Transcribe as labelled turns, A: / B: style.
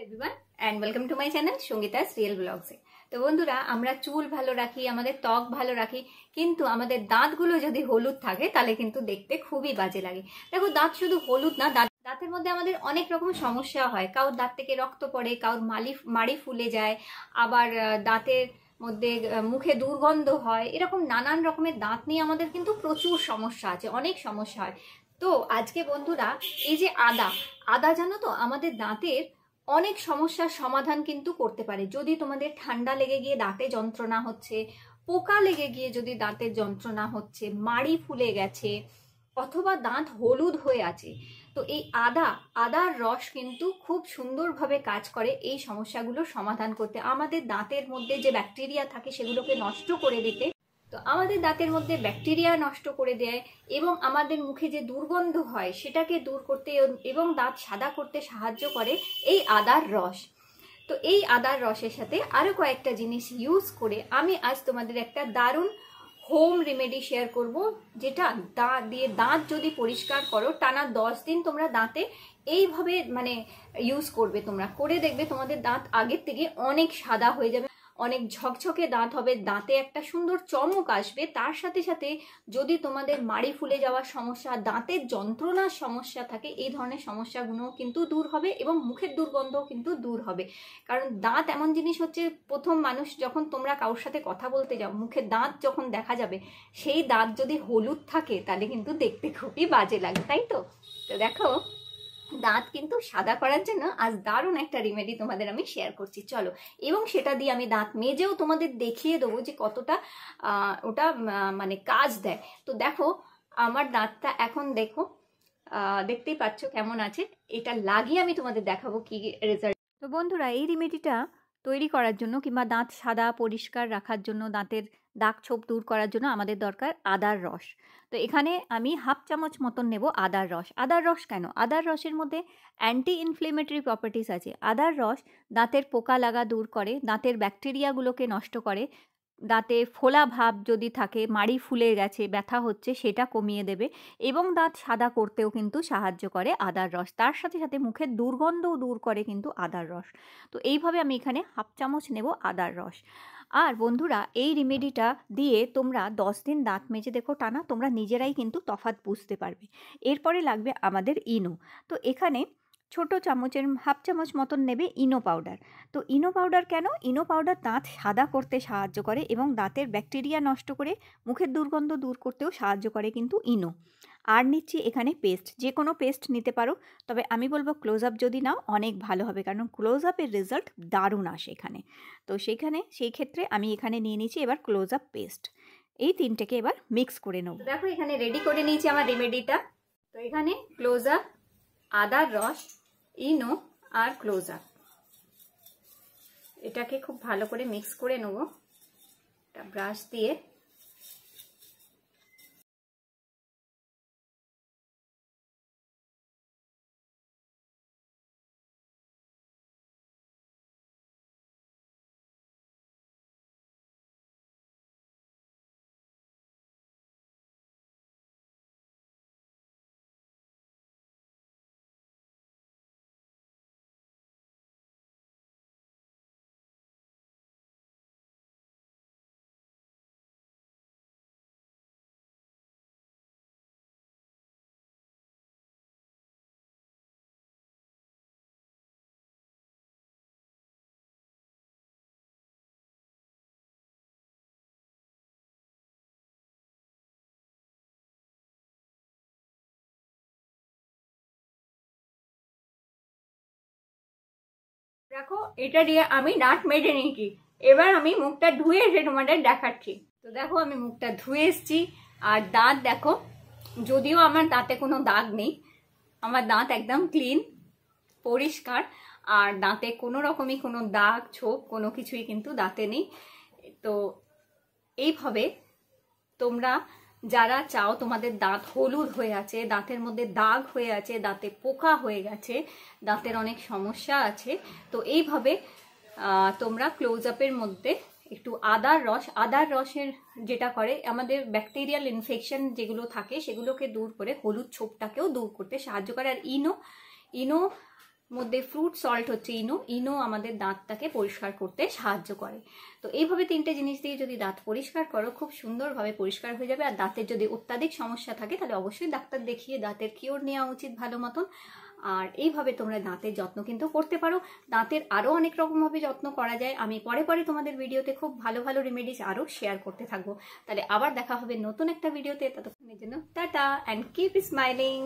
A: and welcome to my channel Sangeeta real ব্লগসে তো বন্ধুরা আমরা চুল ভালো রাখি আমাদের ত্বক ভালো রাখি কিন্তু আমাদের দাঁতগুলো যদি হলুদ থাকে তাহলে কিন্তু দেখতে খুবই বাজে লাগে দেখো দাঁত শুধু হলুদ না দাঁত দাঁতের মধ্যে আমাদের অনেক রকম সমস্যা হয় কারোর দাঁত থেকে রক্ত পড়ে কারোর মালি মাড়ি ফুলে যায় আবার দাঁতের মধ্যে মুখে দুর্গন্ধ হয় এরকম নানান রকমের দাঁত নিয়ে আমাদের কিন্তু প্রচুর সমস্যা আছে অনেক সমস্যা হয় তো আজকে বন্ধুরা এই যে আদা আদা জানো তো আমাদের দাঁতের অনেক সমস্যার সমাধান কিন্তু করতে পারে যদি তোমাদের ঠান্ডা লেগে গিয়ে দাঁতে যন্ত্রণা হচ্ছে পোকা লেগে গিয়ে যদি দাঁতের যন্ত্রণা হচ্ছে মাড়ি ফুলে গেছে অথবা দাঁত হলুদ হয়ে আছে তো এই আদা আদার রস কিন্তু খুব সুন্দরভাবে কাজ করে এই সমস্যাগুলো সমাধান করতে আমাদের দাঁতের মধ্যে যে ব্যাকটেরিয়া থাকে সেগুলোকে নষ্ট করে দিতে তো আমাদের দাঁতের মধ্যে ব্যাকটেরিয়া নষ্ট করে দেয় এবং আমাদের মুখে যে দুর্গন্ধ হয় সেটাকে দূর করতে এবং দাঁত সাদা করতে সাহায্য করে এই আদার রস তো এই আদার রসের সাথে আরও কয়েকটা জিনিস ইউজ করে আমি আজ তোমাদের একটা দারুণ হোম রেমেডি শেয়ার করব যেটা দাঁত দিয়ে দাঁত যদি পরিষ্কার করো টানা দশ দিন তোমরা দাঁতে এইভাবে মানে ইউজ করবে তোমরা করে দেখবে তোমাদের দাঁত আগের থেকে অনেক সাদা হয়ে যাবে অনেক ঝকঝকে দাঁত হবে দাঁতে একটা সুন্দর চমক আসবে তার সাথে সাথে যদি তোমাদের মাড়ি ফুলে যাওয়ার সমস্যা দাঁতের যন্ত্রণার সমস্যা থাকে এই ধরনের সমস্যাগুলো কিন্তু দূর হবে এবং মুখের দুর্গন্ধও কিন্তু দূর হবে কারণ দাঁত এমন জিনিস হচ্ছে প্রথম মানুষ যখন তোমরা কারোর সাথে কথা বলতে যাও মুখে দাঁত যখন দেখা যাবে সেই দাঁত যদি হলুদ থাকে তাহলে কিন্তু দেখতে খুবই বাজে লাগে তাই তো তো দেখো দাঁত কিন্তু সাদা করার জন্য আজ দারুণ একটা রেমেডি তোমাদের আমি শেয়ার করছি চলো এবং সেটা দিয়ে আমি দাঁত মেজেও তোমাদের দেখিয়ে দেবো যে কতটা ওটা মানে কাজ দেয় তো দেখো আমার দাঁতটা এখন দেখো দেখতেই পাচ্ছ কেমন আছে এটা লাগিয়ে আমি তোমাদের দেখাবো কি রেজাল্ট তো বন্ধুরা এই রেমেডিটা তৈরি করার জন্য কিংবা দাঁত সাদা পরিষ্কার রাখার জন্য দাঁতের দাগ ছোপ দূর করার জন্য আমাদের দরকার আদার রস তো এখানে আমি হাফ চামচ মতন নেব আদার রস আদার রস কেন আদার রসের মধ্যে অ্যান্টি ইনফ্লেমেটরি প্রপার্টিস আছে আদার রস দাঁতের পোকা লাগা দূর করে দাঁতের ব্যাকটেরিয়াগুলোকে নষ্ট করে দাঁতে ফোলা ভাব যদি থাকে মাড়ি ফুলে গেছে ব্যথা হচ্ছে সেটা কমিয়ে দেবে এবং দাঁত সাদা করতেও কিন্তু সাহায্য করে আদার রস তার সাথে সাথে মুখের দুর্গন্ধও দূর করে কিন্তু আদার রস তো এইভাবে আমি এখানে হাফ চামচ নেব আদার রস আর বন্ধুরা এই রেমেডিটা দিয়ে তোমরা দশ দিন দাঁত মেজে দেখো টানা তোমরা নিজেরাই কিন্তু তফাত বুঝতে পারবে এরপরে লাগবে আমাদের ইনো তো এখানে ছোট চামচের হাফ চামচ মতন নেবে ইনো পাউডার তো ইনো পাউডার কেন ইনো পাউডার দাঁত সাদা করতে সাহায্য করে এবং দাঁতের ব্যাকটেরিয়া নষ্ট করে মুখের দুর্গন্ধ দূর করতেও সাহায্য করে কিন্তু ইনো আর নিচ্ছি এখানে পেস্ট যে কোনো পেস্ট নিতে পারো তবে আমি বলবো ক্লোজ আপ যদি নাও অনেক ভালো হবে কারণ ক্লোজ আপের রেজাল্ট দারুণ আসে এখানে তো সেখানে সেই ক্ষেত্রে আমি এখানে নিয়ে নিচ্ছি এবার ক্লোজ আপ পেস্ট এই তিনটাকে এবার মিক্স করে নেব দেখো এখানে রেডি করে নিয়েছি আমার রেমেডিটা তো এখানে ক্লোজ আপ আদার রস ইনো আর ক্লোজ আপ এটাকে খুব ভালো করে মিক্স করে নেব ব্রাশ দিয়ে দেখো এটা দিয়ে আমি নাট মেটে নিয়েছি এবার আমি মুখটা ধুয়ে এসে তোমাদের দেখাচ্ছি তো দেখো আমি মুখটা ধুয়ে এসছি আর দাঁত দেখো যদিও আমার দাঁতে কোনো দাগ নেই আমার দাঁত একদম ক্লিন পরিষ্কার আর দাঁতে কোনো রকমই কোনো দাগ ছোপ কোনো কিছুই কিন্তু দাঁতে নেই তো এইভাবে তোমরা যারা চাও তোমাদের দাঁত হলুদ হয়ে আছে দাঁতের মধ্যে দাগ হয়ে আছে দাঁতে পোকা হয়ে গেছে দাঁতের অনেক সমস্যা আছে তো এইভাবে তোমরা ক্লোজ আপের মধ্যে একটু আদার রস আদার রসের যেটা করে আমাদের ব্যাকটেরিয়াল ইনফেকশন যেগুলো থাকে সেগুলোকে দূর করে হলুদ ছোপটাকেও দূর করতে সাহায্য করে আর ইনো ইনো মধ্যে ফ্রুট সল্ট হচ্ছে ইনো ইনো আমাদের দাঁতটাকে পরিষ্কার করতে সাহায্য করে তো এইভাবে তিনটে জিনিস দিয়ে যদি দাঁত পরিষ্কার করো খুব সুন্দরভাবে পরিষ্কার হয়ে যাবে আর দাঁতের যদি অত্যাধিক সমস্যা থাকে তাহলে অবশ্যই ডাক্তার দেখিয়ে দাঁতের কিওর নেওয়া উচিত ভালো মতন আর এইভাবে তোমরা দাঁতের যত্ন কিন্তু করতে পারো দাঁতের আরও অনেক রকমভাবে যত্ন করা যায় আমি পরে পরে তোমাদের ভিডিওতে খুব ভালো ভালো রেমেডিস আরও শেয়ার করতে থাকবো তাহলে আবার দেখা হবে নতুন একটা ভিডিওতে ততক্ষণের জন্য টাটা অ্যান্ড কিপ স্মাইলিং